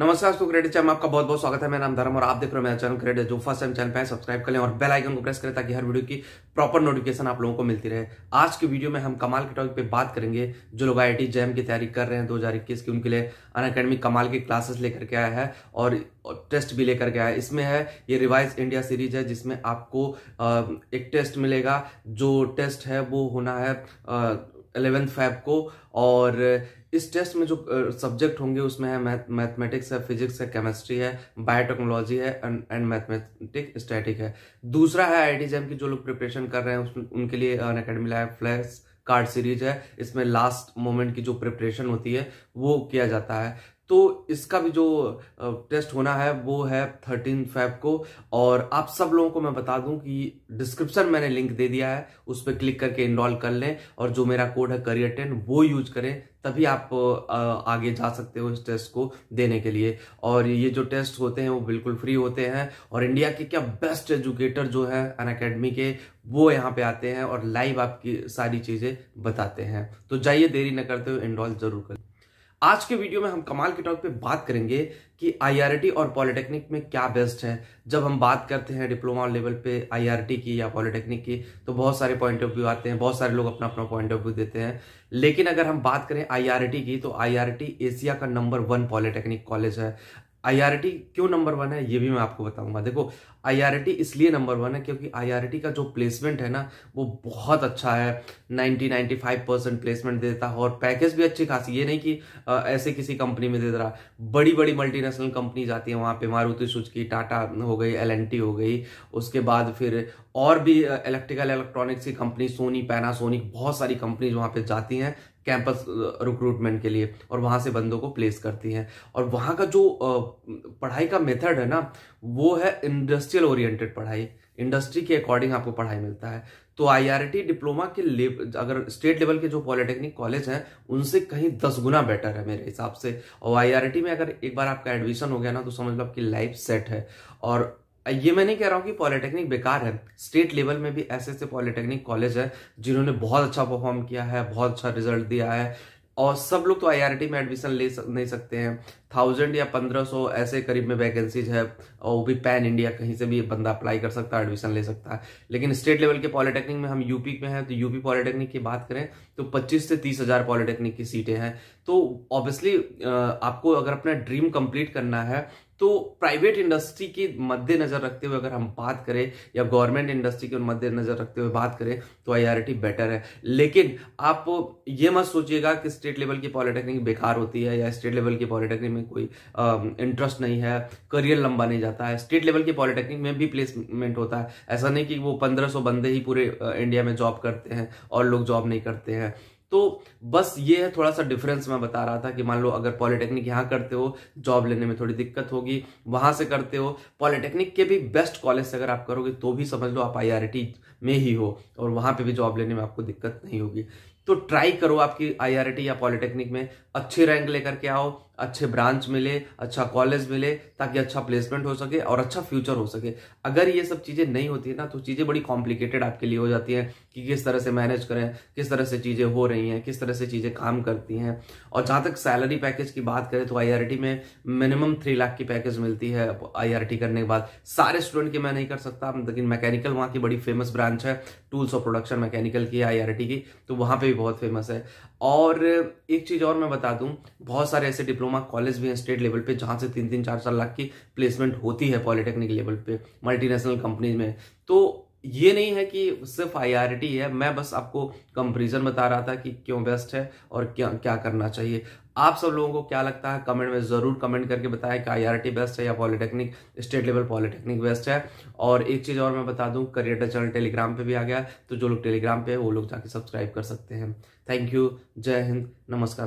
नमस्कार दोस्तों क्रेडिट में आपका बहुत बहुत स्वागत है मेरा नाम धर्म और आप देख रहे हो मेरा चैनल क्रेडिट जो फर्स्ट टाइम चैनल पे सब्सक्राइब करें और बेल आइकन को प्रेस करें ताकि हर वीडियो की प्रॉपर नोटिफिकेशन आप लोगों को मिलती रहे आज के वीडियो में हम कमाल के टॉपिक पे बात करेंगे जो लोग आई जैम की तैयारी कर रहे हैं दो की उनके लिए अन अकेडमी कमाल की क्लासेस लेकर के आया है और टेस्ट भी लेकर के आया है इसमें है ये रिवाइज इंडिया सीरीज है जिसमें आपको एक टेस्ट मिलेगा जो टेस्ट है वो होना है अलेवेंथ फाइव को और इस टेस्ट में जो सब्जेक्ट होंगे उसमें है मैथमेटिक्स है फिजिक्स है केमिस्ट्री है बायोटेक्नोलॉजी है एंड मैथमेटिक स्टैटिक है दूसरा है आई जैम की जो लोग प्रिपरेशन कर रहे हैं उनके लिए Unacademy life flash card series है इसमें लास्ट मोमेंट की जो प्रिपरेशन होती है वो किया जाता है तो इसका भी जो टेस्ट होना है वो है थर्टीन फेब को और आप सब लोगों को मैं बता दूं कि डिस्क्रिप्शन मैंने लिंक दे दिया है उस पर क्लिक करके इनरोल कर लें और जो मेरा कोड है करियर टेन वो यूज करें तभी आप आगे जा सकते हो इस टेस्ट को देने के लिए और ये जो टेस्ट होते हैं वो बिल्कुल फ्री होते हैं और इंडिया के क्या बेस्ट एजुकेटर जो है अन अकेडमी के वो यहाँ पे आते हैं और लाइव आपकी सारी चीज़ें बताते हैं तो जाइए देरी न करते हुए इनरोल जरूर करें आज के वीडियो में हम कमाल के टॉपिक पे बात करेंगे कि आईआरटी और पॉलिटेक्निक में क्या बेस्ट है जब हम बात करते हैं डिप्लोमा लेवल पे आईआरटी की या पॉलिटेक्निक की तो बहुत सारे पॉइंट ऑफ व्यू आते हैं बहुत सारे लोग अपना अपना पॉइंट ऑफ व्यू देते हैं लेकिन अगर हम बात करें आईआरटी की तो आईआरटी एशिया का नंबर वन पॉलिटेक्निक कॉलेज है आईआरटी क्यों नंबर वन है ये भी मैं आपको बताऊंगा देखो आईआरटी इसलिए नंबर वन है क्योंकि आईआरटी का जो प्लेसमेंट है ना वो बहुत अच्छा है 90 95 परसेंट प्लेसमेंट देता है और पैकेज भी अच्छी खासी ये नहीं कि आ, ऐसे किसी कंपनी में दे रहा बड़ी बड़ी मल्टीनेशनल कंपनी जाती है वहाँ पे मारुति सुजुकी टाटा हो गई एल हो गई उसके बाद फिर और भी इलेक्ट्रिकल इलेक्ट्रॉनिक्स की कंपनी सोनी पैनासोनिक बहुत सारी कंपनीज वहाँ पर जाती हैं कैंपस रिक्रूटमेंट के लिए और वहाँ से बंदों को प्लेस करती हैं और वहाँ का जो पढ़ाई का मेथड है ना वो है इंडस्ट्रियल ओरिएंटेड पढ़ाई इंडस्ट्री के अकॉर्डिंग आपको पढ़ाई मिलता है तो आईआरटी डिप्लोमा के अगर स्टेट लेवल के जो पॉलिटेक्निक कॉलेज हैं उनसे कहीं दस गुना बेटर है मेरे हिसाब से और आईआरटी में अगर एक बार आपका एडमिशन हो गया ना तो समझ लो आपकी लाइफ सेट है और ये मैं नहीं कह रहा हूँ कि पॉलिटेक्निक बेकार है स्टेट लेवल में भी ऐसे ऐसे पॉलिटेक्निक कॉलेज है जिन्होंने बहुत अच्छा परफॉर्म किया है बहुत अच्छा रिजल्ट दिया है और सब लोग तो आई में एडमिशन ले नहीं सकते हैं थाउजेंड या पंद्रह सौ ऐसे करीब में वैकेंसीज है और वो भी पैन इंडिया कहीं से भी बंदा अप्लाई कर सकता है एडमिशन ले सकता है लेकिन स्टेट लेवल के पॉलिटेक्निक में हम यूपी में हैं तो यूपी पॉलिटेक्निक की बात करें तो पच्चीस से तीस हजार पॉलिटेक्निक की सीटें हैं तो ऑब्वियसली आपको अगर अपना ड्रीम कंप्लीट करना है तो प्राइवेट इंडस्ट्री की मद्देनजर रखते हुए अगर हम बात करें या गवर्नमेंट इंडस्ट्री के मद्देनजर रखते हुए बात करें तो आईआरटी बेटर है लेकिन आप ये मत सोचिएगा कि स्टेट लेवल की पॉलिटेक्निक बेकार होती है या स्टेट लेवल की पॉलिटेक्निक में कोई इंटरेस्ट नहीं है करियर लंबा नहीं जाता है स्टेट लेवल के पॉलिटेक्निक में भी प्लेसमेंट होता है ऐसा नहीं कि वो पंद्रह सौ बंदे ही पूरे इंडिया में जॉब करते हैं और लोग जॉब नहीं करते हैं तो बस ये है थोड़ा सा डिफरेंस मैं बता रहा था कि मान लो अगर पॉलिटेक्निक यहाँ करते हो जॉब लेने में थोड़ी दिक्कत होगी वहां से करते हो पॉलिटेक्निक के भी बेस्ट कॉलेज से अगर आप करोगे तो भी समझ लो आप आई में ही हो और वहां पे भी जॉब लेने में आपको दिक्कत नहीं होगी तो ट्राई करो आपकी आई या पॉलिटेक्निक में अच्छी रैंक लेकर के आओ अच्छे ब्रांच मिले अच्छा कॉलेज मिले ताकि अच्छा प्लेसमेंट हो सके और अच्छा फ्यूचर हो सके अगर ये सब चीज़ें नहीं होती है ना तो चीज़ें बड़ी कॉम्प्लिकेटेड आपके लिए हो जाती हैं कि किस तरह से मैनेज करें किस तरह से चीज़ें हो रही हैं किस तरह से चीज़ें काम करती हैं और जहाँ तक सैलरी पैकेज की बात करें तो आई में मिनिमम थ्री लाख की पैकेज मिलती है आई करने के बाद सारे स्टूडेंट की मैं नहीं कर सकता लेकिन मैकेनिकल वहाँ की बड़ी फेमस ब्रांच है टूल्स ऑफ प्रोडक्शन मैकेनिकल की आई की तो वहाँ पर बहुत फेमस है और एक चीज़ और मैं बता दूं बहुत सारे ऐसे डिप्लोमा कॉलेज भी हैं स्टेट लेवल पे जहां से तीन तीन चार चार लाख की प्लेसमेंट होती है पॉलिटेक्निक लेवल पे मल्टीनेशनल कंपनीज में तो ये नहीं है कि सिर्फ टी है मैं बस आपको कंपेरिजन बता रहा था कि क्यों बेस्ट है और क्या क्या करना चाहिए आप सब लोगों को क्या लगता है कमेंट में ज़रूर कमेंट करके बताएं कि आई बेस्ट है या polytechnic state level polytechnic best है और एक चीज़ और मैं बता दूं करियर चैनल टेलीग्राम पे भी आ गया तो जो लोग टेलीग्राम पे है वो लोग जाके सब्सक्राइब कर सकते हैं थैंक यू जय हिंद नमस्कार